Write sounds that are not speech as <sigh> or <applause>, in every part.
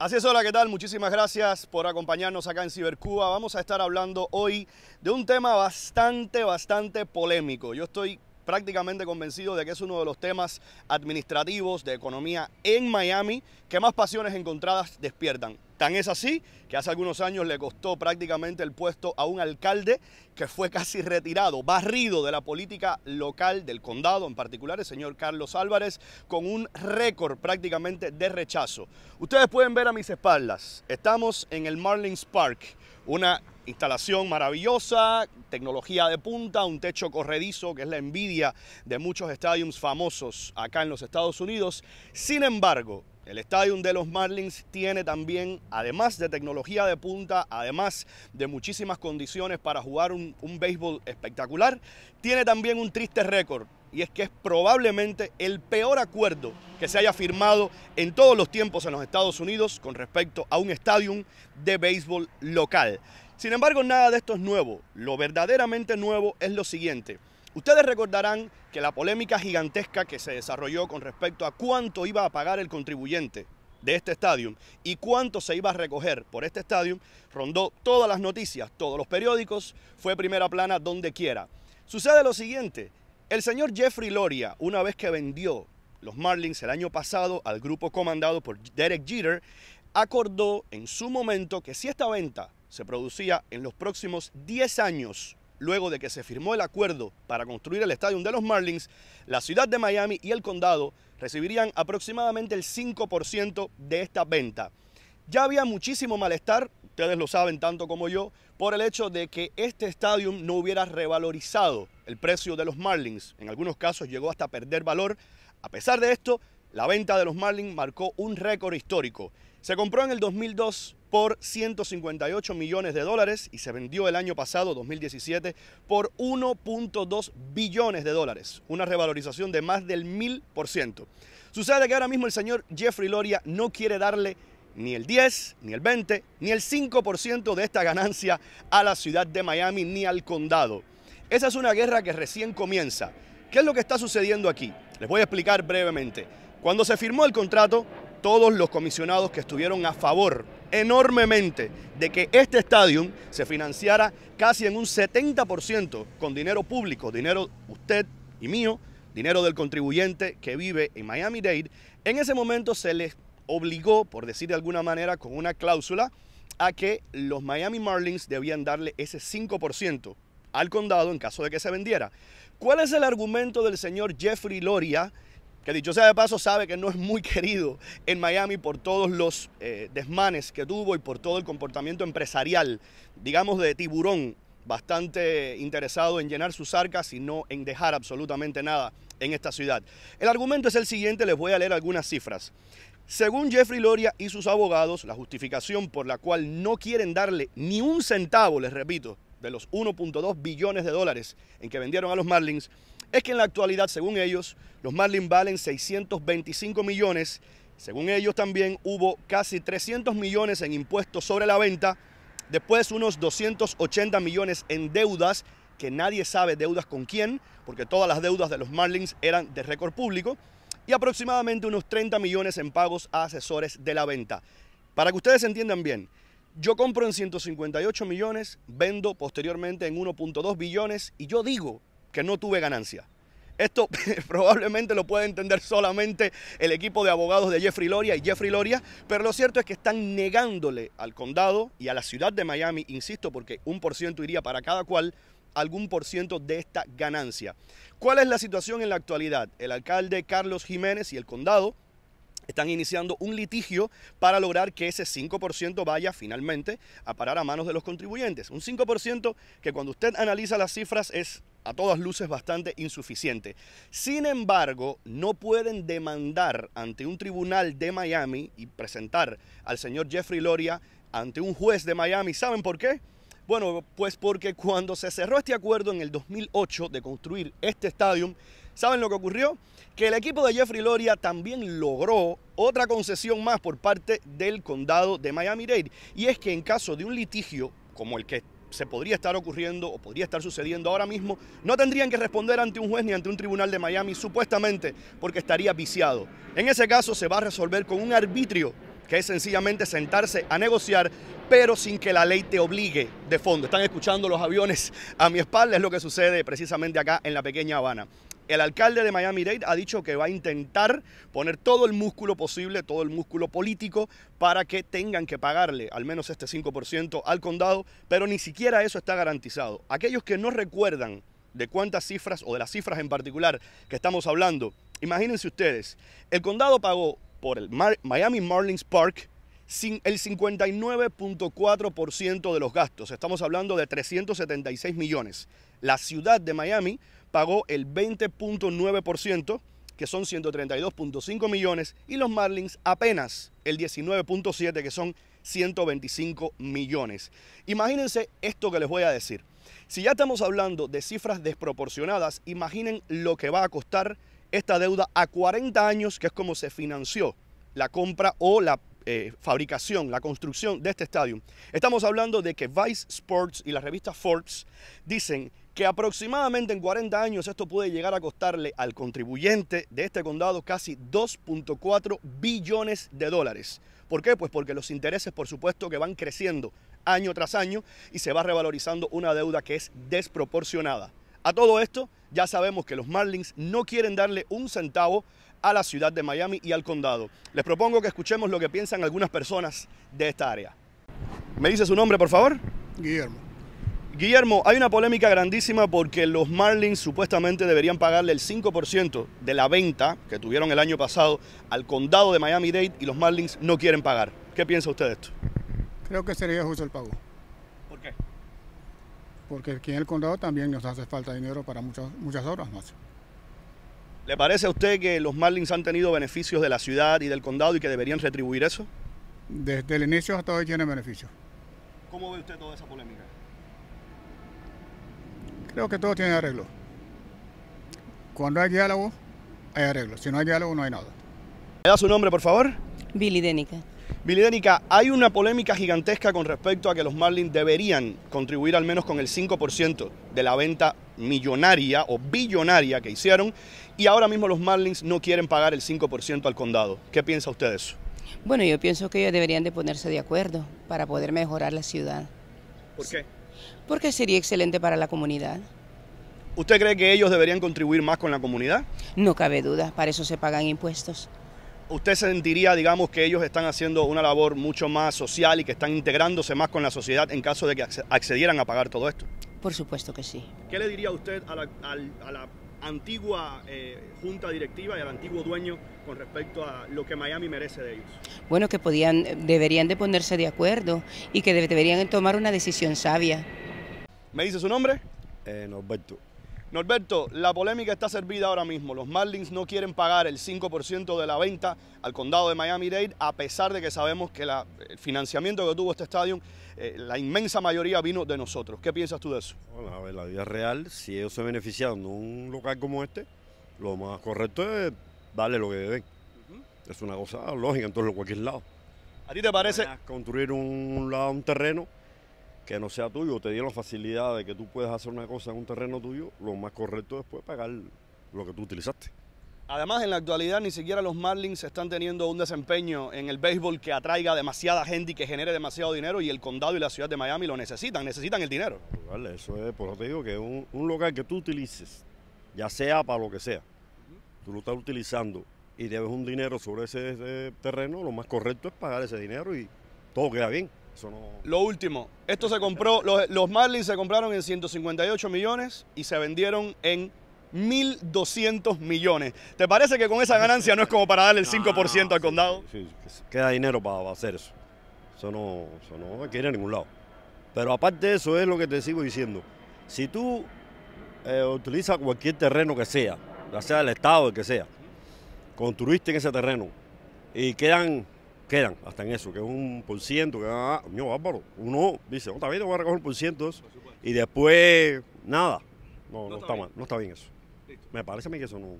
Así es, hola, ¿qué tal? Muchísimas gracias por acompañarnos acá en Cibercuba. Vamos a estar hablando hoy de un tema bastante, bastante polémico. Yo estoy prácticamente convencido de que es uno de los temas administrativos de economía en Miami que más pasiones encontradas despiertan. Tan es así que hace algunos años le costó prácticamente el puesto a un alcalde que fue casi retirado, barrido de la política local del condado, en particular el señor Carlos Álvarez, con un récord prácticamente de rechazo. Ustedes pueden ver a mis espaldas, estamos en el Marlins Park, una instalación maravillosa, tecnología de punta, un techo corredizo que es la envidia de muchos estadios famosos acá en los Estados Unidos. Sin embargo, el estadio de los Marlins tiene también, además de tecnología de punta, además de muchísimas condiciones para jugar un, un béisbol espectacular, tiene también un triste récord. Y es que es probablemente el peor acuerdo que se haya firmado en todos los tiempos en los Estados Unidos con respecto a un estadio de béisbol local. Sin embargo, nada de esto es nuevo. Lo verdaderamente nuevo es lo siguiente Ustedes recordarán que la polémica gigantesca que se desarrolló con respecto a cuánto iba a pagar el contribuyente de este estadio y cuánto se iba a recoger por este estadio rondó todas las noticias, todos los periódicos, fue primera plana donde quiera. Sucede lo siguiente, el señor Jeffrey Loria, una vez que vendió los Marlins el año pasado al grupo comandado por Derek Jeter, acordó en su momento que si esta venta se producía en los próximos 10 años, luego de que se firmó el acuerdo para construir el estadio de los Marlins, la ciudad de Miami y el condado recibirían aproximadamente el 5% de esta venta. Ya había muchísimo malestar, ustedes lo saben tanto como yo, por el hecho de que este estadio no hubiera revalorizado el precio de los Marlins. En algunos casos llegó hasta perder valor. A pesar de esto, la venta de los Marlins marcó un récord histórico. Se compró en el 2002 por 158 millones de dólares y se vendió el año pasado, 2017, por 1.2 billones de dólares, una revalorización de más del 1000%. Sucede que ahora mismo el señor Jeffrey Loria no quiere darle ni el 10, ni el 20, ni el 5% de esta ganancia a la ciudad de Miami ni al condado. Esa es una guerra que recién comienza. ¿Qué es lo que está sucediendo aquí? Les voy a explicar brevemente. Cuando se firmó el contrato, todos los comisionados que estuvieron a favor enormemente de que este estadio se financiara casi en un 70% con dinero público, dinero usted y mío, dinero del contribuyente que vive en Miami Dade, en ese momento se les obligó, por decir de alguna manera, con una cláusula, a que los Miami Marlins debían darle ese 5% al condado en caso de que se vendiera. ¿Cuál es el argumento del señor Jeffrey Loria? que dicho sea de paso sabe que no es muy querido en Miami por todos los eh, desmanes que tuvo y por todo el comportamiento empresarial, digamos de tiburón, bastante interesado en llenar sus arcas y no en dejar absolutamente nada en esta ciudad. El argumento es el siguiente, les voy a leer algunas cifras. Según Jeffrey Loria y sus abogados, la justificación por la cual no quieren darle ni un centavo, les repito, de los 1.2 billones de dólares en que vendieron a los Marlins, es que en la actualidad, según ellos, los Marlins valen 625 millones. Según ellos también hubo casi 300 millones en impuestos sobre la venta, después unos 280 millones en deudas, que nadie sabe deudas con quién, porque todas las deudas de los Marlins eran de récord público, y aproximadamente unos 30 millones en pagos a asesores de la venta. Para que ustedes entiendan bien, yo compro en 158 millones, vendo posteriormente en 1.2 billones y yo digo que no tuve ganancia. Esto <laughs> probablemente lo puede entender solamente el equipo de abogados de Jeffrey Loria y Jeffrey Loria, pero lo cierto es que están negándole al condado y a la ciudad de Miami, insisto, porque un por ciento iría para cada cual, algún por ciento de esta ganancia. ¿Cuál es la situación en la actualidad? El alcalde Carlos Jiménez y el condado están iniciando un litigio para lograr que ese 5% vaya finalmente a parar a manos de los contribuyentes. Un 5% que cuando usted analiza las cifras es a todas luces bastante insuficiente. Sin embargo, no pueden demandar ante un tribunal de Miami y presentar al señor Jeffrey Loria ante un juez de Miami. ¿Saben por qué? Bueno, pues porque cuando se cerró este acuerdo en el 2008 de construir este estadio, ¿saben lo que ocurrió? Que el equipo de Jeffrey Loria también logró otra concesión más por parte del condado de Miami-Dade. Y es que en caso de un litigio como el que se podría estar ocurriendo o podría estar sucediendo ahora mismo, no tendrían que responder ante un juez ni ante un tribunal de Miami, supuestamente porque estaría viciado. En ese caso se va a resolver con un arbitrio, que es sencillamente sentarse a negociar pero sin que la ley te obligue de fondo. Están escuchando los aviones a mi espalda, es lo que sucede precisamente acá en la pequeña Habana. El alcalde de Miami-Dade ha dicho que va a intentar poner todo el músculo posible, todo el músculo político, para que tengan que pagarle al menos este 5% al condado, pero ni siquiera eso está garantizado. Aquellos que no recuerdan de cuántas cifras o de las cifras en particular que estamos hablando, imagínense ustedes, el condado pagó por el Miami Marlins Park el 59.4% de los gastos. Estamos hablando de 376 millones. La ciudad de Miami pagó el 20.9%, que son 132.5 millones, y los Marlins apenas el 19.7, que son 125 millones. Imagínense esto que les voy a decir. Si ya estamos hablando de cifras desproporcionadas, imaginen lo que va a costar esta deuda a 40 años, que es como se financió la compra o la eh, fabricación, la construcción de este estadio, estamos hablando de que Vice Sports y la revista Forbes dicen que aproximadamente en 40 años esto puede llegar a costarle al contribuyente de este condado casi 2.4 billones de dólares. ¿Por qué? Pues porque los intereses, por supuesto, que van creciendo año tras año y se va revalorizando una deuda que es desproporcionada. A todo esto, ya sabemos que los Marlins no quieren darle un centavo a la ciudad de Miami y al condado. Les propongo que escuchemos lo que piensan algunas personas de esta área. ¿Me dice su nombre, por favor? Guillermo. Guillermo, hay una polémica grandísima porque los Marlins supuestamente deberían pagarle el 5% de la venta que tuvieron el año pasado al condado de Miami-Dade y los Marlins no quieren pagar. ¿Qué piensa usted de esto? Creo que sería justo el pago. ¿Por qué? porque aquí en el condado también nos hace falta dinero para muchas, muchas obras más. ¿Le parece a usted que los Marlins han tenido beneficios de la ciudad y del condado y que deberían retribuir eso? Desde el inicio hasta hoy tienen beneficios. ¿Cómo ve usted toda esa polémica? Creo que todo tiene arreglo. Cuando hay diálogo, hay arreglo. Si no hay diálogo, no hay nada. ¿Me da su nombre, por favor? Billy Denica. Vilidénica, hay una polémica gigantesca con respecto a que los Marlins deberían contribuir al menos con el 5% de la venta millonaria o billonaria que hicieron y ahora mismo los Marlins no quieren pagar el 5% al condado. ¿Qué piensa usted de eso? Bueno, yo pienso que ellos deberían de ponerse de acuerdo para poder mejorar la ciudad. ¿Por qué? Porque sería excelente para la comunidad. ¿Usted cree que ellos deberían contribuir más con la comunidad? No cabe duda, para eso se pagan impuestos usted sentiría, digamos, que ellos están haciendo una labor mucho más social y que están integrándose más con la sociedad en caso de que accedieran a pagar todo esto. Por supuesto que sí. ¿Qué le diría usted a la, a la antigua eh, junta directiva y al antiguo dueño con respecto a lo que Miami merece de ellos? Bueno, que podían, deberían de ponerse de acuerdo y que deberían tomar una decisión sabia. ¿Me dice su nombre? Eh, Norberto. Norberto, la polémica está servida ahora mismo. Los Marlins no quieren pagar el 5% de la venta al condado de Miami-Dade, a pesar de que sabemos que el financiamiento que tuvo este estadio, eh, la inmensa mayoría vino de nosotros. ¿Qué piensas tú de eso? Bueno, a ver, la vida real, si ellos se beneficiaron de un local como este, lo más correcto es darle lo que deben. Es una cosa lógica en todo cualquier lado. ¿A ti te parece? Construir un terreno que no sea tuyo, te dieron la facilidad de que tú puedes hacer una cosa en un terreno tuyo, lo más correcto es pues, pagar lo que tú utilizaste. Además, en la actualidad ni siquiera los Marlins están teniendo un desempeño en el béisbol que atraiga demasiada gente y que genere demasiado dinero y el condado y la ciudad de Miami lo necesitan, necesitan el dinero. Pues, vale, eso es, por eso te digo que un, local que tú utilices, ya sea para lo que sea, tú lo estás utilizando y debes un dinero sobre ese terreno, lo más correcto es pagar ese dinero y todo queda bien. Lo último, esto se compró, los, los Marlins se compraron en 158 millones y se vendieron en 1.200 millones. ¿Te parece que con esa ganancia no es como para darle el 5% <laughs> al condado? Sí, queda dinero para hacer eso. Eso no, eso no quiere a ningún lado. Pero aparte de eso es lo que te sigo diciendo. Si tú eh, utilizas cualquier terreno que sea, ya sea el Estado, el que sea, construiste en ese terreno y quedan quedan hasta en eso, que es un por ciento, que ah, mío bárbaro. Uno dice, otra vez no voy a recoger un por ciento Y después, nada. No, no, está, mal, no está bien eso. Me parece a mí que eso no.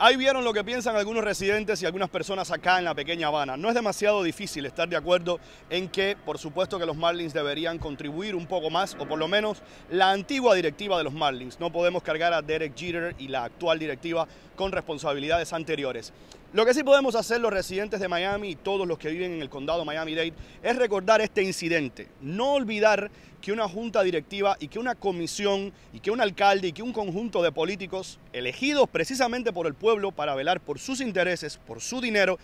Ahí vieron lo que piensan algunos residentes y algunas personas acá en la pequeña Habana. No es demasiado difícil estar de acuerdo en que, por supuesto, que los Marlins deberían contribuir un poco más, o por lo menos la antigua directiva de los Marlins. No podemos cargar a Derek Jeter y la actual directiva con responsabilidades anteriores. Lo que sí podemos hacer los residentes de Miami y todos los que viven en el condado Miami-Dade es recordar este incidente. No olvidar que una junta directiva y que una comisión y que un alcalde y que un conjunto de políticos elegidos precisamente por el pueblo pueblo para velar por sus intereses, por su dinero,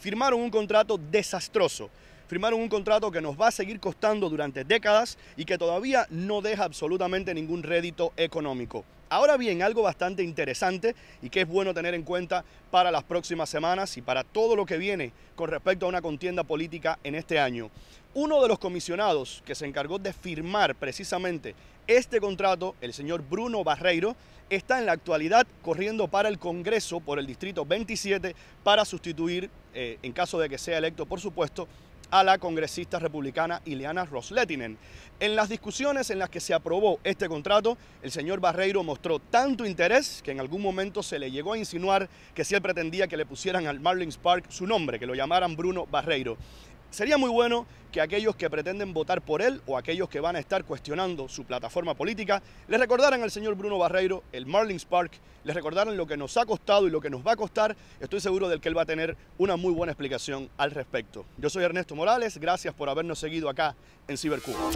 firmaron un contrato desastroso firmaron un contrato que nos va a seguir costando durante décadas y que todavía no deja absolutamente ningún rédito económico. Ahora bien, algo bastante interesante y que es bueno tener en cuenta para las próximas semanas y para todo lo que viene con respecto a una contienda política en este año. Uno de los comisionados que se encargó de firmar precisamente este contrato, el señor Bruno Barreiro, está en la actualidad corriendo para el Congreso por el Distrito 27 para sustituir, eh, en caso de que sea electo, por supuesto, a la congresista republicana Ileana Rosletinen. En las discusiones en las que se aprobó este contrato, el señor Barreiro mostró tanto interés que en algún momento se le llegó a insinuar que si él pretendía que le pusieran al Marlins Park su nombre, que lo llamaran Bruno Barreiro. Sería muy bueno que aquellos que pretenden votar por él o aquellos que van a estar cuestionando su plataforma política, les recordaran al señor Bruno Barreiro, el Marlins Park, les recordaran lo que nos ha costado y lo que nos va a costar. Estoy seguro de que él va a tener una muy buena explicación al respecto. Yo soy Ernesto Morales, gracias por habernos seguido acá en Cibercuba.